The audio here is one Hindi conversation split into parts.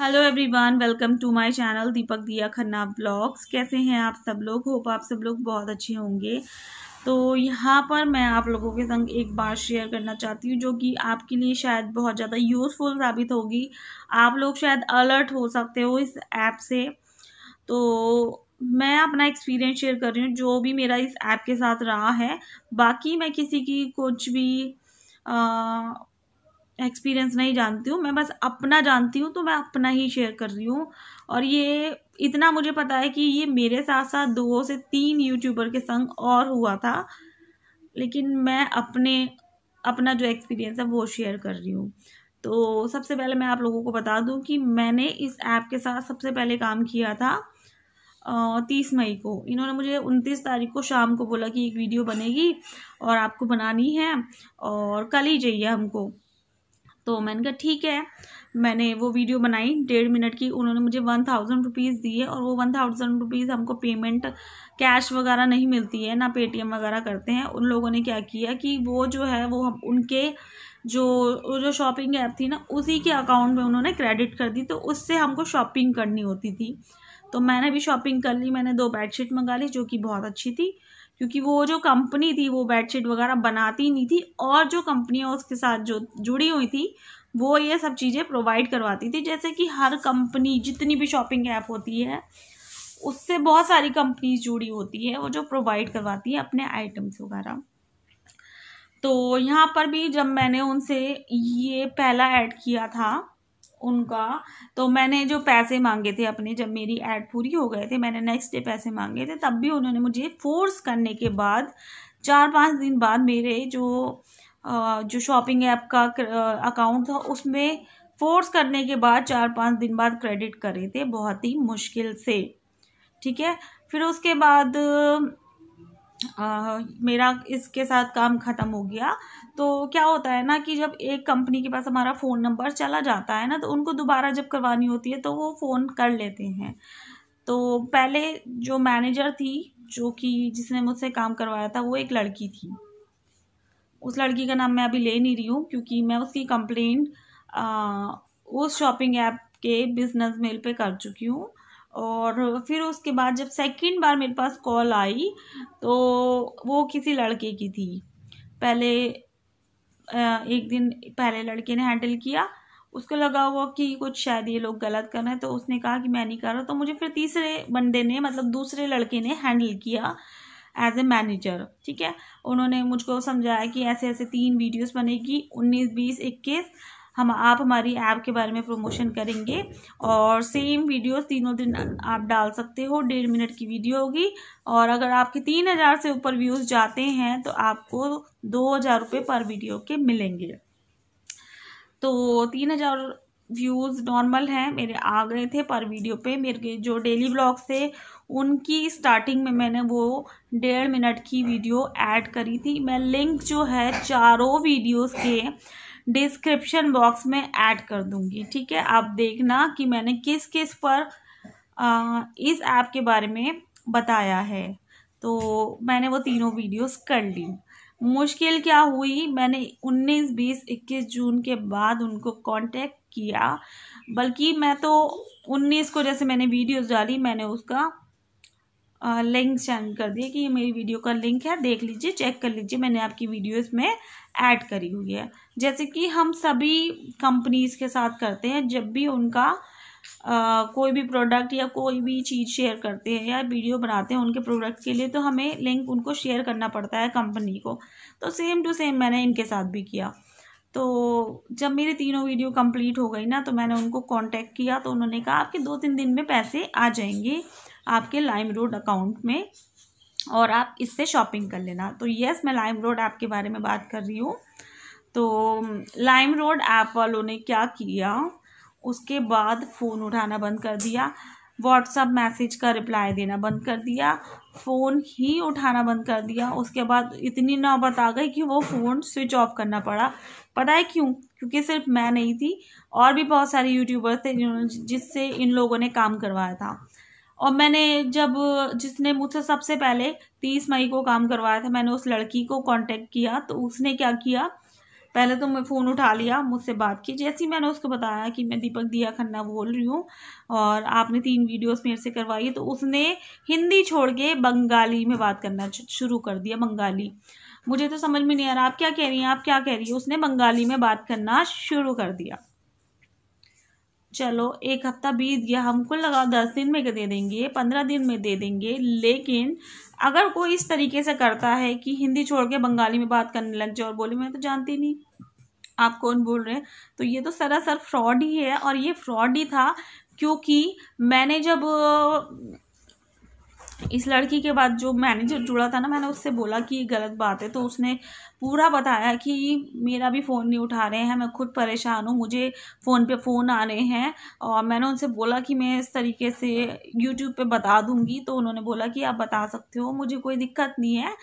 hello everyone welcome to my channel Deepak Diya Khanna blogs कैसे हैं आप सब लोग होप आप सब लोग बहुत अच्छे होंगे तो यहाँ पर मैं आप लोगों के संग एक बात शेयर करना चाहती हूँ जो कि आपके लिए शायद बहुत ज़्यादा यूज़फुल साबित होगी आप लोग शायद अलर्ट हो सकते हो इस ऐप से तो मैं अपना एक्सपीरियंस शेयर कर रही हूँ जो भी मेरा इस ऐप के साथ रहा है बाकी मैं किसी की कुछ भी आ, एक्सपीरियंस नहीं जानती हूँ मैं बस अपना जानती हूँ तो मैं अपना ही शेयर कर रही हूँ और ये इतना मुझे पता है कि ये मेरे साथ साथ दो से तीन यूट्यूबर के संग और हुआ था लेकिन मैं अपने अपना जो एक्सपीरियंस है वो शेयर कर रही हूँ तो सबसे पहले मैं आप लोगों को बता दूँ कि मैंने इस ऐप के साथ सबसे पहले काम किया था तीस मई को इन्होंने मुझे उनतीस तारीख को शाम को बोला कि एक वीडियो बनेगी और आपको बनानी है और कल ही चाहिए हमको तो मैंने कहा ठीक है मैंने वो वीडियो बनाई डेढ़ मिनट की उन्होंने मुझे वन थाउजेंड रुपीज़ दिए और वो वन थाउजेंड रुपीज़ हमको पेमेंट कैश वगैरह नहीं मिलती है ना पेटीएम वगैरह करते हैं उन लोगों ने क्या किया कि वो जो है वो हम उनके जो जो शॉपिंग ऐप थी ना उसी के अकाउंट में उन्होंने क्रेडिट कर दी तो उससे हमको शॉपिंग करनी होती थी तो मैंने भी शॉपिंग कर ली मैंने दो बेडशीट मंगा ली जो कि बहुत अच्छी थी क्योंकि वो जो कंपनी थी वो बेडशीट वगैरह बनाती नहीं थी और जो कंपनियाँ उसके साथ जो जुड़ी हुई थी वो ये सब चीज़ें प्रोवाइड करवाती थी जैसे कि हर कंपनी जितनी भी शॉपिंग ऐप होती है उससे बहुत सारी कंपनीज जुड़ी होती है वो जो प्रोवाइड करवाती है अपने आइटम्स वगैरह तो यहाँ पर भी जब मैंने उनसे ये पहला ऐड किया था उनका तो मैंने जो पैसे मांगे थे अपने जब मेरी ऐड पूरी हो गए थे मैंने नेक्स्ट डे पैसे मांगे थे तब भी उन्होंने मुझे फ़ोर्स करने के बाद चार पाँच दिन बाद मेरे जो जो शॉपिंग ऐप का अकाउंट था उसमें फोर्स करने के बाद चार पाँच दिन बाद क्रेडिट करे थे बहुत ही मुश्किल से ठीक है फिर उसके बाद आ, मेरा इसके साथ काम ख़त्म हो गया तो क्या होता है ना कि जब एक कंपनी के पास हमारा फ़ोन नंबर चला जाता है ना तो उनको दोबारा जब करवानी होती है तो वो फ़ोन कर लेते हैं तो पहले जो मैनेजर थी जो कि जिसने मुझसे काम करवाया था वो एक लड़की थी उस लड़की का नाम मैं अभी ले नहीं रही हूँ क्योंकि मैं उसकी कंप्लेंट उस शॉपिंग ऐप के बिजनेस मेल पे कर चुकी हूँ और फिर उसके बाद जब सेकंड बार मेरे पास कॉल आई तो वो किसी लड़के की थी पहले एक दिन पहले लड़के ने हैंडल किया उसको लगा हुआ कि कुछ शायद ये लोग गलत कर रहे हैं तो उसने कहा कि मैं नहीं कर रहा तो मुझे फिर तीसरे बंदे ने मतलब दूसरे लड़के ने हैंडल किया एज ए मैनेजर ठीक है उन्होंने मुझको समझाया कि ऐसे ऐसे तीन वीडियोस बनेगी उन्नीस बीस इक्कीस हम आप हमारी ऐप के बारे में प्रमोशन करेंगे और सेम वीडियो तीनों दिन आप डाल सकते हो डेढ़ मिनट की वीडियो होगी और अगर आपके तीन हज़ार से ऊपर व्यूज़ जाते हैं तो आपको दो हज़ार रुपये पर वीडियो के मिलेंगे तो तीन हज़ार व्यूज़ नॉर्मल हैं मेरे आ गए थे पर वीडियो पे मेरे जो डेली ब्लॉग्स थे उनकी स्टार्टिंग में मैंने वो डेढ़ मिनट की वीडियो ऐड करी थी मैं लिंक जो है चारों वीडियोस के डिस्क्रिप्शन बॉक्स में ऐड कर दूंगी ठीक है आप देखना कि मैंने किस किस पर आ, इस ऐप के बारे में बताया है तो मैंने वो तीनों वीडियोस कर ली मुश्किल क्या हुई मैंने 19, 20, 21 जून के बाद उनको कांटेक्ट किया बल्कि मैं तो 19 को जैसे मैंने वीडियोस डाली मैंने उसका लिंक सेंड कर दिए कि ये मेरी वीडियो का लिंक है देख लीजिए चेक कर लीजिए मैंने आपकी वीडियोस में ऐड करी हुई है जैसे कि हम सभी कंपनीज़ के साथ करते हैं जब भी उनका आ, कोई भी प्रोडक्ट या कोई भी चीज़ शेयर करते हैं या वीडियो बनाते हैं उनके प्रोडक्ट के लिए तो हमें लिंक उनको शेयर करना पड़ता है कंपनी को तो सेम टू सेम मैंने इनके साथ भी किया तो जब मेरी तीनों वीडियो कंप्लीट हो गई ना तो मैंने उनको कांटेक्ट किया तो उन्होंने कहा आपके दो तीन दिन में पैसे आ जाएंगे आपके लाइम रोड अकाउंट में और आप इससे शॉपिंग कर लेना तो यस मैं लाइम रोड ऐप के बारे में बात कर रही हूँ तो लाइम रोड ऐप वालों ने क्या किया उसके बाद फ़ोन उठाना बंद कर दिया व्हाट्सअप मैसेज का रिप्लाई देना बंद कर दिया फ़ोन ही उठाना बंद कर दिया उसके बाद इतनी नौबत आ गई कि वो फ़ोन स्विच ऑफ करना पड़ा पता है क्यों क्योंकि सिर्फ मैं नहीं थी और भी बहुत सारे यूट्यूबर थे जिन्होंने जिससे इन लोगों ने काम करवाया था और मैंने जब जिसने मुझसे सबसे पहले तीस मई को काम करवाया था मैंने उस लड़की को कांटेक्ट किया तो उसने क्या किया पहले तो मैं फ़ोन उठा लिया मुझसे बात की जैसे ही मैंने उसको बताया कि मैं दीपक दिया खन्ना बोल रही हूँ और आपने तीन वीडियोस मेरे से करवाई तो उसने हिंदी छोड़ के बंगाली में बात करना शुरू कर दिया बंगाली मुझे तो समझ में नहीं आ रहा आप क्या कह रही हैं आप क्या कह रही है उसने बंगाली में बात करना शुरू कर दिया चलो एक हफ्ता बीत गया हमको लगा दस दिन में दे देंगे पंद्रह दिन में दे देंगे लेकिन अगर कोई इस तरीके से करता है कि हिंदी छोड़ के बंगाली में बात करने लग जाए और बोले मैं तो जानती नहीं आप कौन बोल रहे हैं तो ये तो सरासर फ्रॉड ही है और ये फ्रॉड ही था क्योंकि मैंने जब इस लड़की के बाद जो मैनेजर जुड़ा था ना मैंने उससे बोला कि गलत बात है तो उसने पूरा बताया कि मेरा भी फ़ोन नहीं उठा रहे हैं मैं खुद परेशान हूँ मुझे फ़ोन पे फ़ोन आ रहे हैं और मैंने उनसे बोला कि मैं इस तरीके से यूट्यूब पे बता दूँगी तो उन्होंने बोला कि आप बता सकते हो मुझे कोई दिक्कत नहीं है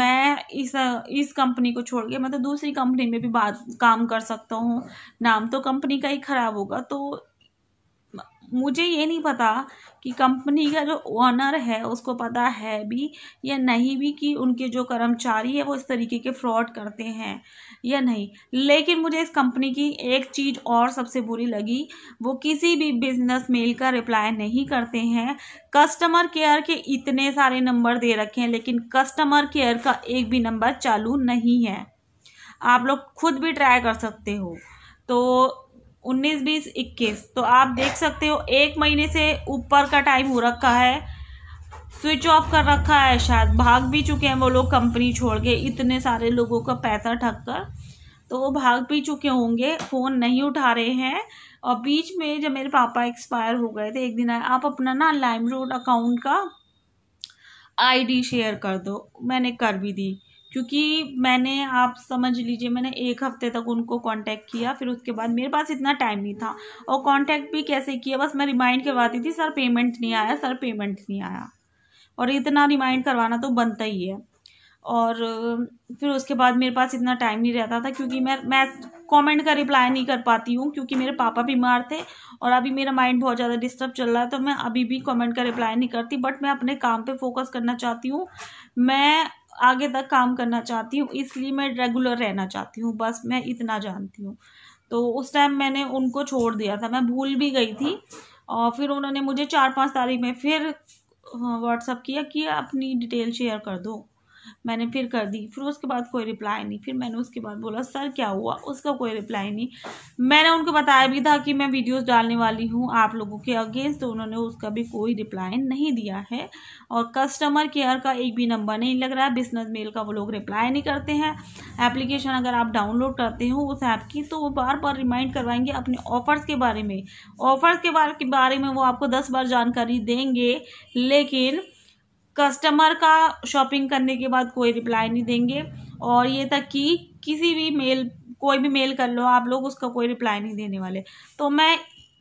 मैं इस इस कंपनी को छोड़ के मैं तो दूसरी कंपनी में भी बात काम कर सकता हूँ नाम तो कंपनी का ही ख़राब होगा तो मुझे ये नहीं पता कि कंपनी का जो ओनर है उसको पता है भी या नहीं भी कि उनके जो कर्मचारी है वो इस तरीके के फ्रॉड करते हैं या नहीं लेकिन मुझे इस कंपनी की एक चीज़ और सबसे बुरी लगी वो किसी भी बिजनेस मेल का रिप्लाई नहीं करते हैं कस्टमर केयर के इतने सारे नंबर दे रखे हैं लेकिन कस्टमर केयर का एक भी नंबर चालू नहीं है आप लोग खुद भी ट्राई कर सकते हो तो उन्नीस बीस इक्कीस तो आप देख सकते हो एक महीने से ऊपर का टाइम हो रखा है स्विच ऑफ कर रखा है शायद भाग भी चुके हैं वो लोग कंपनी छोड़ के इतने सारे लोगों का पैसा ठग कर तो वो भाग भी चुके होंगे फ़ोन नहीं उठा रहे हैं और बीच में जब मेरे पापा एक्सपायर हो गए थे एक दिन आए आप अपना ना लाइम रोड अकाउंट का आईडी शेयर कर दो मैंने कर भी दी क्योंकि मैंने आप समझ लीजिए मैंने एक हफ्ते तक उनको कांटेक्ट किया फिर उसके बाद मेरे पास इतना टाइम नहीं था और कांटेक्ट भी कैसे किया बस मैं रिमाइंड करवाती थी सर पेमेंट नहीं आया सर पेमेंट नहीं आया और इतना रिमाइंड करवाना तो बनता ही है और फिर उसके बाद मेरे पास इतना टाइम नहीं रहता था क्योंकि मैं मैं कमेंट का रिप्लाई नहीं कर पाती हूँ क्योंकि मेरे पापा बीमार थे और अभी मेरा माइंड बहुत ज़्यादा डिस्टर्ब चल रहा है तो मैं अभी भी कमेंट का रिप्लाई नहीं करती बट मैं अपने काम पे फोकस करना चाहती हूँ मैं आगे तक काम करना चाहती हूँ इसलिए मैं रेगुलर रहना चाहती हूँ बस मैं इतना जानती हूँ तो उस टाइम मैंने उनको छोड़ दिया था मैं भूल भी गई थी और फिर उन्होंने मुझे चार पाँच तारीख में फिर व्हाट्सअप किया कि अपनी डिटेल शेयर कर दो मैंने फिर कर दी फिर उसके बाद कोई रिप्लाई नहीं फिर मैंने उसके बाद बोला सर क्या हुआ उसका कोई रिप्लाई नहीं मैंने उनको बताया भी था कि मैं वीडियोस डालने वाली हूँ आप लोगों के अगेंस्ट तो उन्होंने उसका भी कोई रिप्लाई नहीं दिया है और कस्टमर केयर का एक भी नंबर नहीं लग रहा है बिजनेस मेल का वो लोग रिप्लाई नहीं करते हैं एप्लीकेशन अगर आप डाउनलोड करते हो उस ऐप की तो वो बार बार रिमाइंड करवाएंगे अपने ऑफर्स के बारे में ऑफर्स के बारे में वो आपको दस बार जानकारी देंगे लेकिन कस्टमर का शॉपिंग करने के बाद कोई रिप्लाई नहीं देंगे और ये तक कि किसी भी मेल कोई भी मेल कर लो आप लोग उसका कोई रिप्लाई नहीं देने वाले तो मैं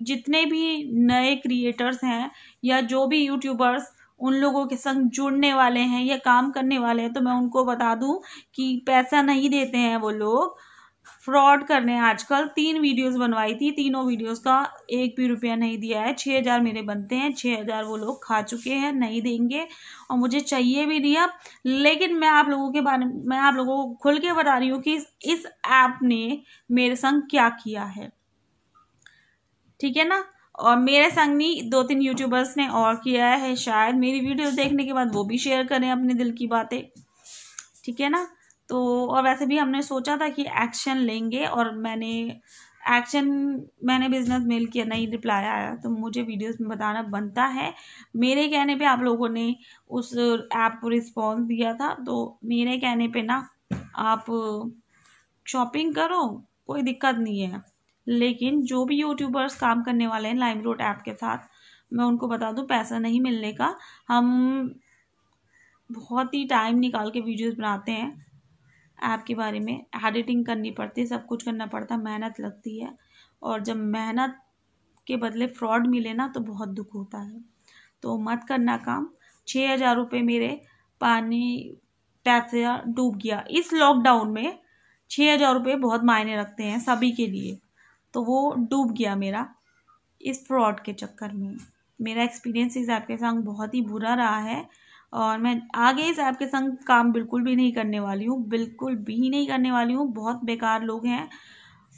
जितने भी नए क्रिएटर्स हैं या जो भी यूट्यूबर्स उन लोगों के संग जुड़ने वाले हैं या काम करने वाले हैं तो मैं उनको बता दूं कि पैसा नहीं देते हैं वो लोग फ्रॉड करने आजकल तीन वीडियोस बनवाई थी तीनों वीडियोस का एक भी रुपया नहीं दिया है छः हज़ार मेरे बनते हैं छः हज़ार वो लोग खा चुके हैं नहीं देंगे और मुझे चाहिए भी नहीं अब लेकिन मैं आप लोगों के बारे में मैं आप लोगों को खुल के बता रही हूँ कि इस ऐप ने मेरे संग क्या किया है ठीक है ना और मेरे संग नहीं दो तीन यूट्यूबर्स ने और किया है शायद मेरी वीडियो देखने के बाद वो भी शेयर करें अपने दिल की बातें ठीक है ना तो और वैसे भी हमने सोचा था कि एक्शन लेंगे और मैंने एक्शन मैंने बिजनेस मेल किया नहीं रिप्लाई आया तो मुझे वीडियोस में बताना बनता है मेरे कहने पे आप लोगों ने उस ऐप को रिस्पॉन्स दिया था तो मेरे कहने पे ना आप शॉपिंग करो कोई दिक्कत नहीं है लेकिन जो भी यूट्यूबर्स काम करने वाले हैं लाइम रोड ऐप के साथ मैं उनको बता दूँ पैसा नहीं मिलने का हम बहुत ही टाइम निकाल के वीडियोज़ बनाते हैं ऐप के बारे में एडिटिंग करनी पड़ती है सब कुछ करना पड़ता है मेहनत लगती है और जब मेहनत के बदले फ्रॉड मिले ना तो बहुत दुख होता है तो मत करना काम छः हज़ार रुपये मेरे पानी पैसा डूब गया इस लॉकडाउन में छः हज़ार रुपये बहुत मायने रखते हैं सभी के लिए तो वो डूब गया मेरा इस फ्रॉड के चक्कर में मेरा एक्सपीरियंस इस ऐप के संग बहुत ही बुरा रहा है और मैं आगे इस ऐप के संग काम बिल्कुल भी नहीं करने वाली हूँ बिल्कुल भी नहीं करने वाली हूँ बहुत बेकार लोग हैं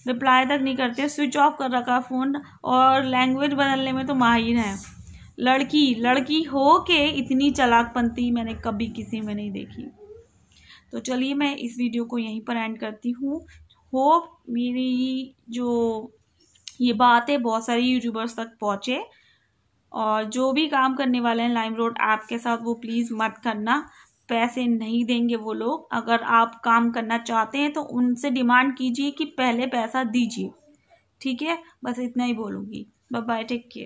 रिप्लाई तक नहीं करते स्विच ऑफ कर रखा फ़ोन और लैंग्वेज बदलने में तो माहिर हैं लड़की लड़की हो के इतनी चलाकपंती मैंने कभी किसी में नहीं देखी तो चलिए मैं इस वीडियो को यहीं पर एंड करती हूँ होप मेरी जो ये बातें बहुत सारी यूट्यूबर्स तक पहुँचे और जो भी काम करने वाले हैं लाइम रोड ऐप के साथ वो प्लीज़ मत करना पैसे नहीं देंगे वो लोग अगर आप काम करना चाहते हैं तो उनसे डिमांड कीजिए कि पहले पैसा दीजिए ठीक है बस इतना ही बोलूँगी बाय बाय टेक केयर